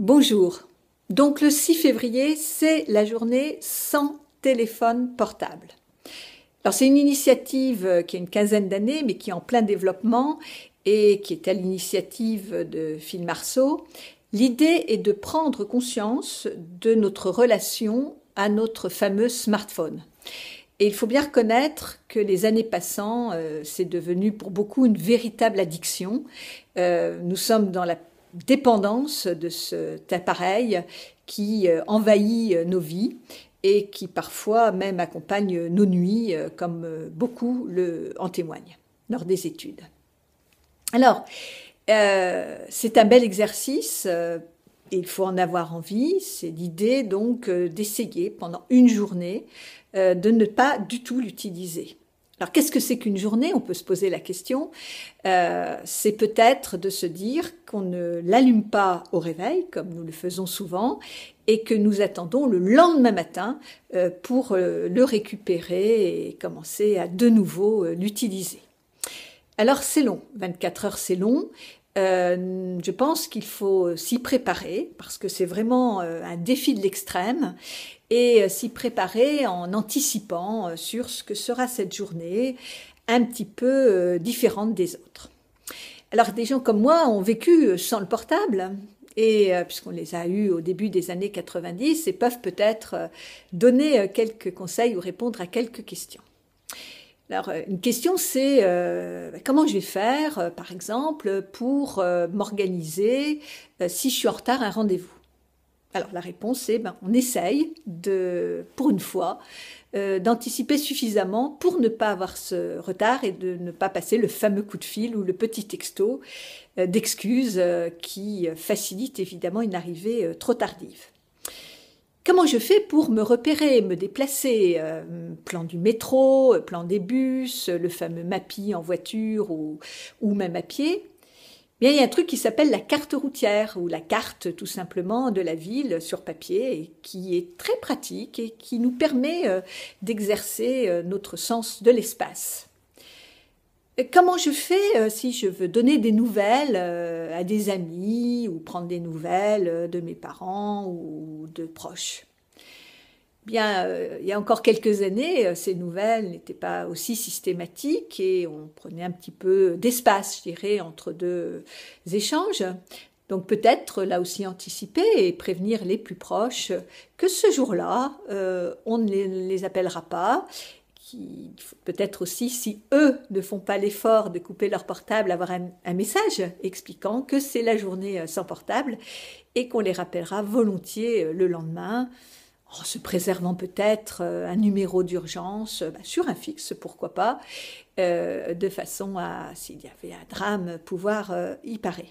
Bonjour. Donc le 6 février, c'est la journée sans téléphone portable. Alors c'est une initiative euh, qui a une quinzaine d'années, mais qui est en plein développement et qui est à l'initiative de Phil Marceau. L'idée est de prendre conscience de notre relation à notre fameux smartphone. Et il faut bien reconnaître que les années passant, euh, c'est devenu pour beaucoup une véritable addiction. Euh, nous sommes dans la dépendance de cet appareil qui euh, envahit euh, nos vies et qui parfois même accompagne nos nuits, euh, comme beaucoup le, en témoignent lors des études. Alors, c'est un bel exercice, et il faut en avoir envie, c'est l'idée donc d'essayer pendant une journée de ne pas du tout l'utiliser. Alors qu'est-ce que c'est qu'une journée On peut se poser la question. Euh, c'est peut-être de se dire qu'on ne l'allume pas au réveil, comme nous le faisons souvent, et que nous attendons le lendemain matin euh, pour euh, le récupérer et commencer à de nouveau l'utiliser. Alors c'est long, 24 heures c'est long, euh, je pense qu'il faut s'y préparer parce que c'est vraiment euh, un défi de l'extrême et euh, s'y préparer en anticipant sur ce que sera cette journée un petit peu différente des autres. Alors des gens comme moi ont vécu sans le portable, et puisqu'on les a eus au début des années 90 et peuvent peut-être donner quelques conseils ou répondre à quelques questions. Alors, euh, une question, c'est euh, bah, comment je vais faire, euh, par exemple, pour m'organiser si je suis en retard à un rendez-vous Alors, la réponse est, ben, on essaye, de, pour une fois, d'anticiper suffisamment pour ne pas avoir ce retard et de ne pas passer le fameux coup de fil ou le petit texto d'excuses qui facilite évidemment une arrivée trop tardive. Comment je fais pour me repérer, me déplacer euh, Plan du métro, plan des bus, le fameux mapi en voiture ou, même à pied. Bien, il y a un truc qui s'appelle la carte routière ou la carte tout simplement de la ville sur papier et qui est très pratique et qui nous permet euh, d'exercer euh, notre sens de l'espace. Comment je fais euh, si je veux donner des nouvelles euh, à des amis ou prendre des nouvelles euh, de mes parents ou de proches Bien, il y a encore quelques années, ces nouvelles n'étaient pas aussi systématiques et on prenait un petit peu d'espace, je dirais, entre deux échanges. Donc peut-être là aussi anticiper et prévenir les plus proches que ce jour-là, on ne les appellera pas qui peut-être aussi, si eux ne font pas l'effort de couper leur portable, avoir un, message expliquant que c'est la journée euh, sans portable et qu'on les rappellera volontiers euh, le lendemain en se préservant peut-être euh, un numéro d'urgence bah, sur un fixe, pourquoi pas, de façon à, s'il y avait un drame, pouvoir y parer.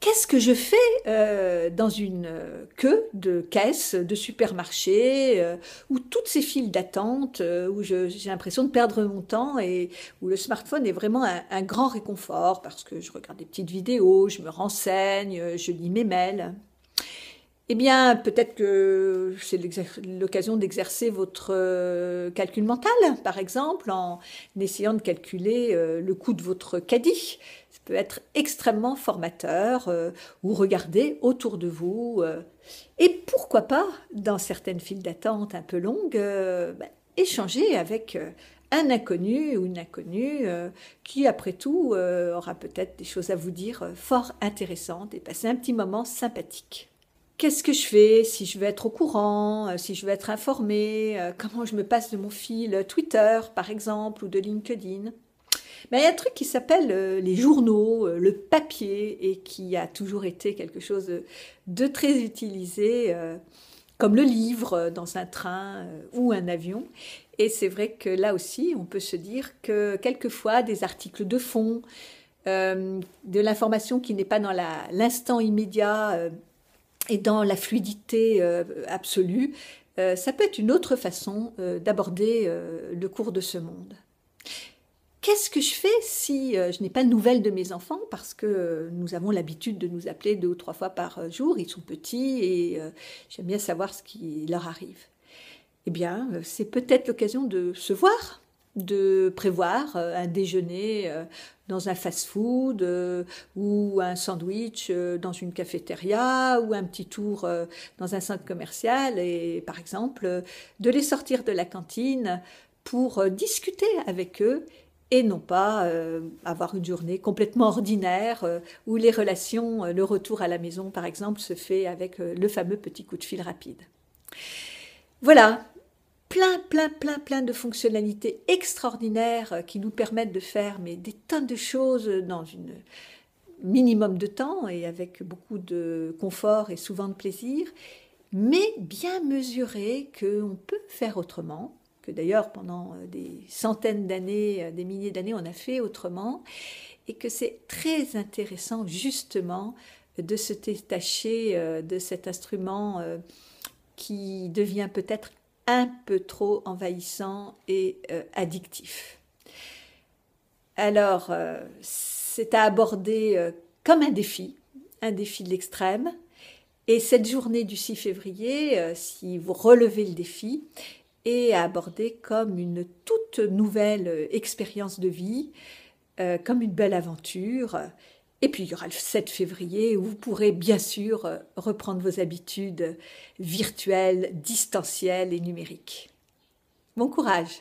Qu'est-ce que je fais euh, dans une euh, queue de caisse, de supermarché, euh, où toutes ces files d'attente, où j'ai l'impression de perdre mon temps et où le smartphone est vraiment un grand réconfort parce que je regarde des petites vidéos, je me renseigne, je lis mes mails eh bien, peut-être que c'est l'occasion d'exercer votre euh, calcul mental, par exemple, en essayant de calculer euh, le coût de votre caddie. Ça peut être extrêmement formateur, euh, ou regarder autour de vous. et pourquoi pas, dans certaines files d'attente un peu longues, ben, échanger avec un inconnu ou une inconnue qui, après tout, aura peut-être des choses à vous dire fort intéressantes et passer un petit moment sympathique qu'est-ce que je fais, si je veux être au courant, euh, si je veux être informé, euh, comment je me passe de mon fil euh, Twitter par exemple ou de LinkedIn. Mais ben, il y a un truc qui s'appelle les journaux, le papier, et qui a toujours été quelque chose de, très utilisé, comme le livre dans un train ou un avion. Et c'est vrai que là aussi, on peut se dire que quelquefois des articles de fond, de l'information qui n'est pas dans l'instant immédiat et dans la fluidité euh, absolue, euh, ça peut être une autre façon euh, d'aborder le cours de ce monde. Qu'est-ce que je fais si je n'ai pas de nouvelles de mes enfants parce que nous avons l'habitude de nous appeler deux ou trois fois par jour, ils sont petits et j'aime bien savoir ce qui leur arrive. Eh bien, c'est peut-être l'occasion de se voir, de prévoir un déjeuner dans un fast-food euh, ou un sandwich euh, dans une cafétéria ou un petit tour euh, dans un centre commercial et par exemple de les sortir de la cantine pour discuter avec eux et non pas avoir une journée complètement ordinaire où les relations, le retour à la maison par exemple, se fait avec le fameux petit coup de fil rapide. Voilà, plein, plein, plein, plein de fonctionnalités extraordinaires euh, qui nous permettent de faire mais, des tonnes de choses dans un minimum de temps et avec beaucoup de confort et souvent de plaisir, mais bien mesurer qu'on peut faire autrement, que d'ailleurs pendant euh, des centaines d'années, euh, des milliers d'années, on a fait autrement, et que c'est très intéressant justement de se détacher de cet instrument qui devient peut-être un peu trop envahissant et euh, addictif. Alors, euh, c'est à aborder euh, comme un défi, un défi de l'extrême. Et cette journée du 6 février, si vous relevez le défi, est à aborder comme une toute nouvelle expérience de vie, comme une belle aventure et puis il y aura le 7 février où vous pourrez bien sûr euh, reprendre vos habitudes virtuelles, distancielles et numériques. Bon courage